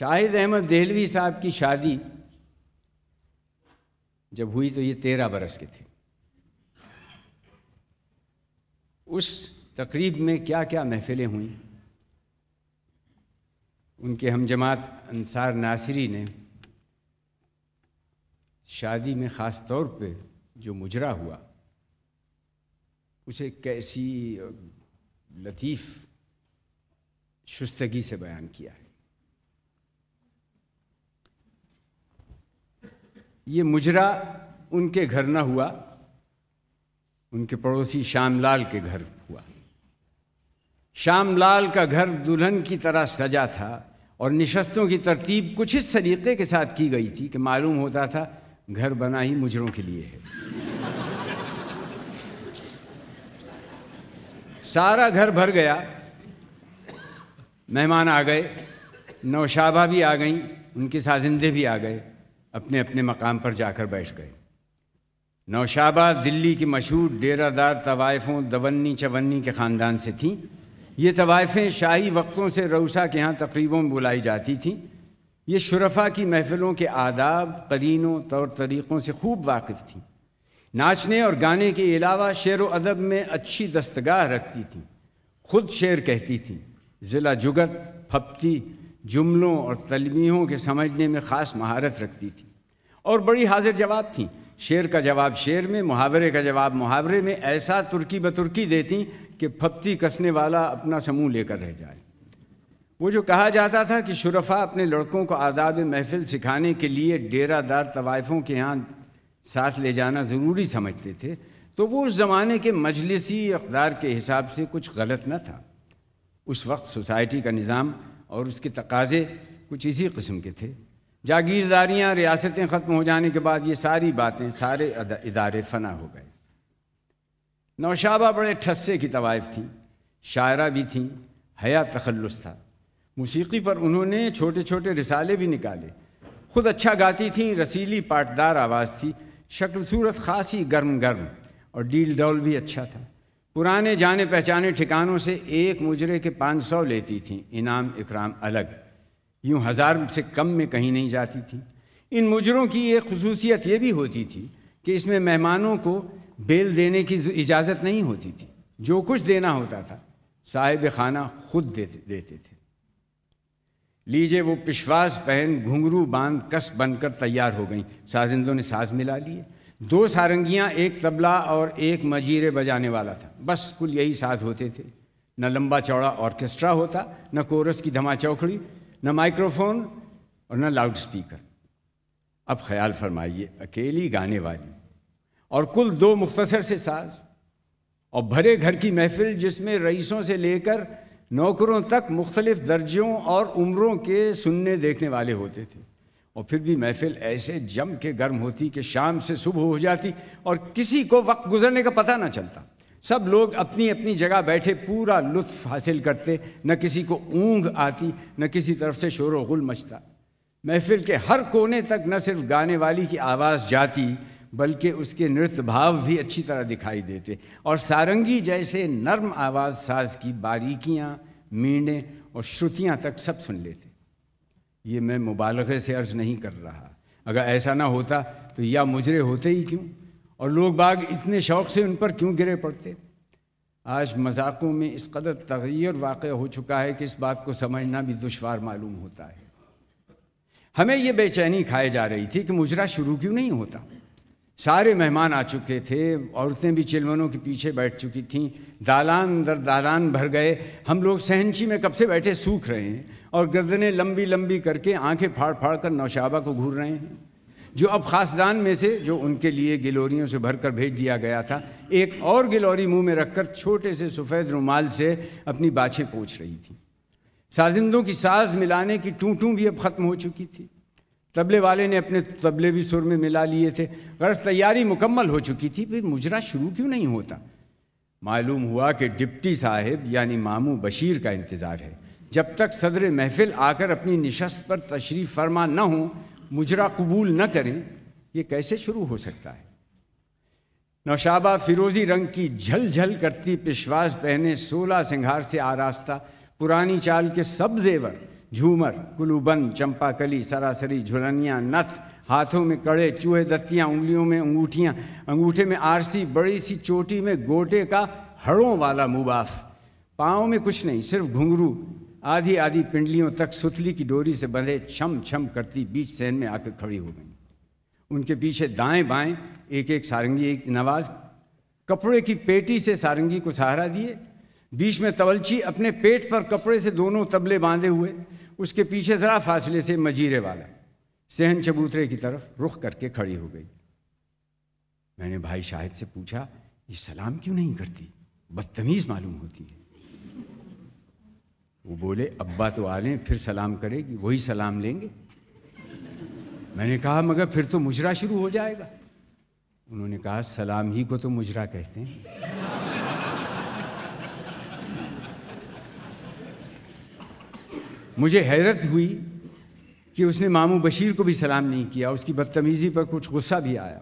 शाहिद अहमद देहलवी साहब की शादी जब हुई तो ये तेरह बरस के थे उस तकरीब में क्या क्या महफिलें हुई उनके हम जमात अंसार नासिरी ने शादी में ख़ास तौर पे जो मुजरा हुआ उसे कैसी लतीफ़ शुस्तगी से बयान किया है ये मुजरा उनके घर ना हुआ उनके पड़ोसी श्यामलाल के घर हुआ श्यामलाल का घर दुल्हन की तरह सजा था और निशस्तों की तरतीब कुछ इस सलीके के साथ की गई थी कि मालूम होता था घर बना ही मुजरों के लिए है सारा घर भर गया मेहमान आ गए नौशाबा भी आ गईं उनके साजिंदे भी आ गए अपने अपने मकाम पर जाकर बैठ गए नौशाबा दिल्ली की मशहूर डेरादार तवायफ़ों दवन्नी चवन्नी के ख़ानदान से थीं ये तवायफ़ें शाही वक्तों से रऊसा के यहाँ तकरीबों में बुलाई जाती थीं ये शुरफा की महफ़िलों के आदाब करीनों तौर तरीक़ों से खूब वाकिफ़ थीं नाचने और गाने के अलावा शेर व अदब में अच्छी दस्तगाह रखती थीं खुद शेर कहती थीं ज़िला जुगत फपती जुमलों और तलबियों के समझने में ख़ास महारत रखती थी और बड़ी हाजिर जवाब थी शेर का जवाब शेर में मुहावरे का जवाब मुहावरे में ऐसा तुर्की बतुर्की देती कि फप्ती कसने वाला अपना समूह लेकर रह जाए वो जो कहा जाता था कि शुरफा अपने लड़कों को आदाब महफिल सिखाने के लिए डेरादार तवाइफों के यहाँ साथ ले जाना ज़रूरी समझते थे तो वो उस ज़माने के मजलिसी अकदार के हिसाब से कुछ गलत न था उस वक्त सोसाइटी का निज़ाम और उसके तकाजे कुछ इसी कस्म के थे जागीरदारियाँ रियासतें ख़त्म हो जाने के बाद ये सारी बातें सारे इदारे फना हो गए नौशाबा बड़े ठस्से की तवाइफ थी शायरा भी थीं हया तखलस था मौसीकी पर उन्होंने छोटे छोटे रिसाले भी निकाले खुद अच्छा गाती थी रसीली पाटदार आवाज़ थी शक्ल सूरत खासी गर्म गर्म और डील डौल भी अच्छा था पुराने जाने पहचाने ठिकानों से एक मुजरे के पाँच सौ लेती थी इनाम इकराम अलग यूँ हज़ार से कम में कहीं नहीं जाती थी इन मुजरों की एक खसूसियत ये भी होती थी कि इसमें मेहमानों को बेल देने की इजाज़त नहीं होती थी जो कुछ देना होता था साहिब खाना खुद देते देते थे लीजिए वो पिशवास पहन घुंघरू बांध कस बनकर तैयार हो गई साजिंदों ने साज मिला लिए दो सारंगियाँ एक तबला और एक मजीरे बजाने वाला था बस कुल यही साज होते थे न लंबा चौड़ा ऑर्केस्ट्रा होता न कोरस की धमा चौखड़ी न माइक्रोफोन और न लाउड स्पीकर अब ख्याल फरमाइए अकेली गाने वाली और कुल दो मुख्तसर से साज और भरे घर की महफिल जिसमें रईसों से लेकर नौकरों तक मुख्तलिफ दर्जों और उम्रों के सुनने देखने वाले होते थे और फिर भी महफिल ऐसे जम के गर्म होती कि शाम से सुबह हो जाती और किसी को वक्त गुजरने का पता ना चलता सब लोग अपनी अपनी जगह बैठे पूरा लुत्फ हासिल करते न किसी को ऊँघ आती न किसी तरफ से शोर गुल मचता महफिल के हर कोने तक न सिर्फ गाने वाली की आवाज़ जाती बल्कि उसके नृत्य भाव भी अच्छी तरह दिखाई देते और सारंगी जैसे नर्म आवाज़ साज की बारीकियाँ मीणे और श्रुतियाँ तक सब सुन लेते ये मैं मुबालक से अर्ज नहीं कर रहा अगर ऐसा ना होता तो या मुजरे होते ही क्यों और लोग बाग इतने शौक़ से उन पर क्यों गिरे पड़ते आज मजाकों में इस कदर तगैर वाक़ हो चुका है कि इस बात को समझना भी दुशवार मालूम होता है हमें ये बेचैनी खाए जा रही थी कि मुजरा शुरू क्यों नहीं होता सारे मेहमान आ चुके थे औरतें भी चिलवनों के पीछे बैठ चुकी थीं दालान दर दालान भर गए हम लोग सहनशी में कब से बैठे सूख रहे हैं और गर्दनें लंबी लंबी करके आंखें फाड़ फाड़ कर नौशाबा को घूर रहे हैं जो अब खासदान में से जो उनके लिए गिलोरियों से भरकर भेज दिया गया था एक और गिलोरी मुंह में रखकर छोटे से सफ़ेद रुमाल से अपनी बाछें पोछ रही थी साजिंदों की साज मिलाने की टूं भी अब ख़त्म हो चुकी थी तबले वाले ने अपने तबले भी सुर में मिला लिए थे गर्ज तैयारी मुकम्मल हो चुकी थी फिर मुजरा शुरू क्यों नहीं होता मालूम हुआ कि डिप्टी साहिब यानी मामू बशीर का इंतज़ार है जब तक सदर महफिल आकर अपनी नशस्त पर तशरीफ़ फरमा न हो मुजरा कबूल न करें ये कैसे शुरू हो सकता है नौशाबा फिरोज़ी रंग की झल झल करती पेशवास पहने सोलह सिंघार से आरास्ता पुरानी चाल के सब जेवर झूमर गुलूबंद कली सरासरी झुलनियाँ नथ हाथों में कड़े चूहे दत्तियाँ उंगलियों में अंगूठियाँ अंगूठे में आरसी बड़ी सी चोटी में गोटे का हड़ों वाला मुबाफ पाँव में कुछ नहीं सिर्फ घुंघरू आधी आधी पिंडलियों तक सुतली की डोरी से बंधे छम छम करती बीच सहन में आकर खड़ी हो गई उनके पीछे दाएं बाएं एक एक सारंगी एक नवाज कपड़े की पेटी से सारंगी को सहारा दिए बीच में तवलची अपने पेट पर कपड़े से दोनों तबले बांधे हुए उसके पीछे ज़रा फासले से मजीरे वाला सहन चबूतरे की तरफ रुख करके खड़ी हो गई मैंने भाई शाहिद से पूछा ये सलाम क्यों नहीं करती बदतमीज़ मालूम होती है वो बोले अब्बा तो आ लें फिर सलाम करेगी वही सलाम लेंगे मैंने कहा मगर फिर तो मुजरा शुरू हो जाएगा उन्होंने कहा सलाम ही को तो मुजरा कहते हैं मुझे हैरत हुई कि उसने मामू बशीर को भी सलाम नहीं किया उसकी बदतमीज़ी पर कुछ गुस्सा भी आया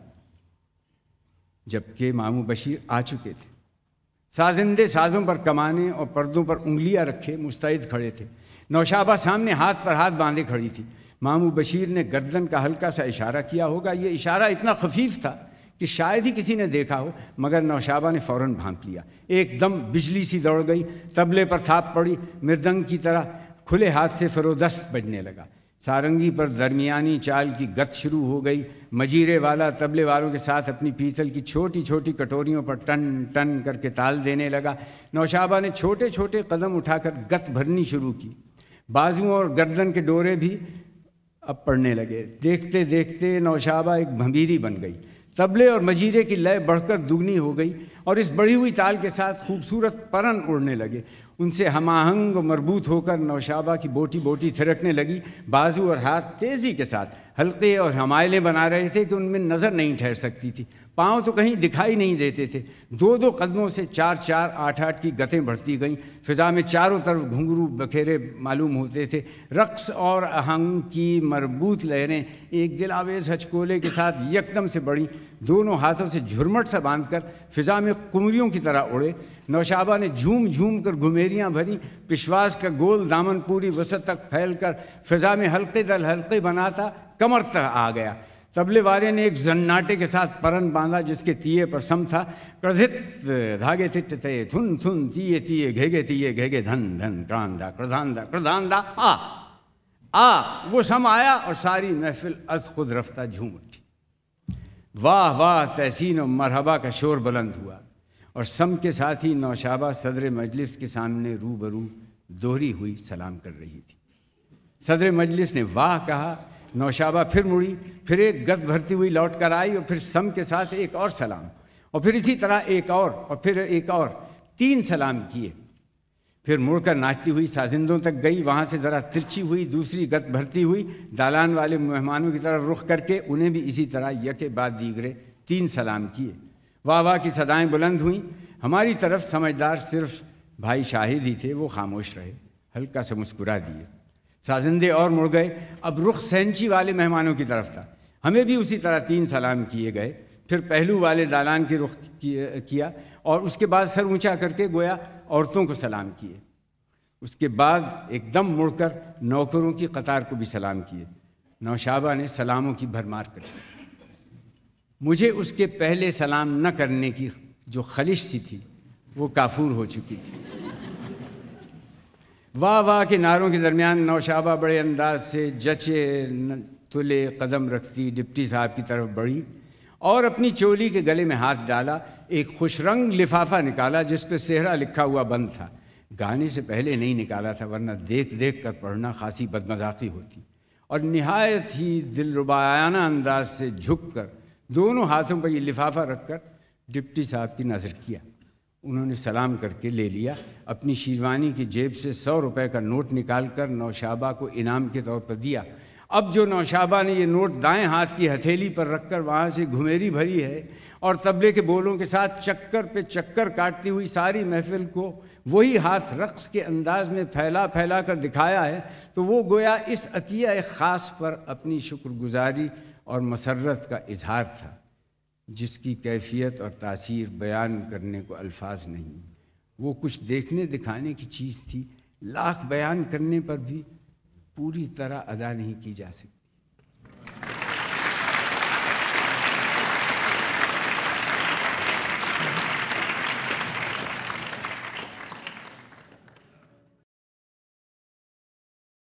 जबकि मामू बशीर आ चुके थे साजिंदे साजों पर कमाने और पर्दों पर उंगलियां रखे मुस्तैद खड़े थे नौशाबा सामने हाथ पर हाथ बांधे खड़ी थी मामू बशीर ने गर्दन का हल्का सा इशारा किया होगा ये इशारा इतना खफीफ था कि शायद ही किसी ने देखा हो मगर नौशाबा ने फौरन भांप लिया एकदम बिजली सी दौड़ गई तबले पर थाप पड़ी मृदंग की तरह खुले हाथ से फरोदस्त बजने लगा सारंगी पर दरमियानी चाल की गत शुरू हो गई मजीरे वाला तबले वालों के साथ अपनी पीतल की छोटी छोटी कटोरियों पर टन टन करके ताल देने लगा नौशाबा ने छोटे छोटे कदम उठाकर गत भरनी शुरू की बाजुओं और गर्दन के डोरे भी अब पड़ने लगे देखते देखते नौशाबा एक भंभीरी बन गई तबले और मजीरे की लय बढ़कर दुगनी हो गई और इस बढ़ी हुई ताल के साथ खूबसूरत परन उड़ने लगे उनसे हमाहंग मरबूत होकर नौशाबा की बोटी बोटी थिरकने लगी बाजू और हाथ तेज़ी के साथ हल्के और हमायलें बना रहे थे कि उनमें नज़र नहीं ठहर सकती थी पाँव तो कहीं दिखाई नहीं देते थे दो दो कदमों से चार चार आठ आठ की गतें बढ़ती गईं फिजा में चारों तरफ घुंघरू बखेरे मालूम होते थे रक्स और अहंग की मरबूत लहरें एक दिलावेज हचकोले के साथ यकदम से बढ़ी दोनों हाथों से झुरमट सा बांधकर फिजा में कुमरियों की तरह उड़े नौशाबा ने झूम झूम कर घुमेरियाँ भरी पिशवास का गोल दामन पूरी वसत तक फैल कर फिजा में हल्के दल हल्के बनाता कमर तक आ गया तबले वाले ने एक जन्नाटे के साथ परन बांधा जिसके तीये पर सम था क्रधित धागे तिट ते थुन थुन तीये तीये घेगे तीये घेगे धन धन क्रांधा क्रधानधा क्रधानधा आ आ वो सम आया और सारी महफिल अज खुद रफ्ता झूम उठी वाह वाह तहसीन और मरहबा का शोर बुलंद हुआ और सम के साथ ही नौशाबा सदर मजलिस के सामने रूबरू दोहरी हुई सलाम कर रही थी सदर मजलिस ने वाह कहा नौशाबा फिर मुड़ी फिर एक गद भरती हुई लौट कर आई और फिर सम के साथ एक और सलाम और फिर इसी तरह एक और और फिर एक और तीन सलाम किए फिर मुड़कर नाचती हुई साजिंदों तक गई वहाँ से ज़रा तिरछी हुई दूसरी गत भरती हुई दालान वाले मेहमानों की तरफ रुख करके उन्हें भी इसी तरह यके बाद दीगरे तीन सलाम किए वाह वाह की सदाएं बुलंद हुई हमारी तरफ समझदार सिर्फ भाई शाहिद ही थे वो खामोश रहे हल्का से मुस्कुरा दिए साजिंदे और मुड़ गए अब रुख सहनची वाले मेहमानों की तरफ था हमें भी उसी तरह तीन सलाम किए गए फिर पहलू वाले दालान के रुख किया और उसके बाद सर ऊंचा करके गोया औरतों को सलाम किए उसके बाद एकदम मुड़कर नौकरों की कतार को भी सलाम किए नौशाबा ने सलामों की भरमार कर दी मुझे उसके पहले सलाम न करने की जो खलिश सी थी वो काफूर हो चुकी थी वाह वाह के नारों के दरमियान नौशाबा बड़े अंदाज से जचे तुले कदम रखती डिप्टी साहब की तरफ बढ़ी और अपनी चोली के गले में हाथ डाला एक खुशरंग लिफाफा निकाला जिस पर सेहरा लिखा हुआ बंद था गाने से पहले नहीं निकाला था वरना देख देख कर पढ़ना खासी बदमजाकी होती और नहायत ही दिलरुबायाना अंदाज से झुक कर दोनों हाथों पर ये लिफाफा रखकर डिप्टी साहब की नज़र किया उन्होंने सलाम करके ले लिया अपनी शीरवानी की जेब से सौ रुपए का नोट निकालकर नौशाबा को इनाम के तौर पर दिया अब जो नौशाबा ने ये नोट दाएं हाथ की हथेली पर रखकर वहाँ से घुमेरी भरी है और तबले के बोलों के साथ चक्कर पे चक्कर काटती हुई सारी महफिल को वही हाथ रक्स के अंदाज में फैला फैला कर दिखाया है तो वो गोया इस अतिया ख़ास पर अपनी शुक्रगुजारी और मसरत का इजहार था जिसकी कैफियत और तासीर बयान करने को अल्फाज नहीं वो कुछ देखने दिखाने की चीज़ थी लाख बयान करने पर भी पूरी तरह अदा नहीं की जा सकती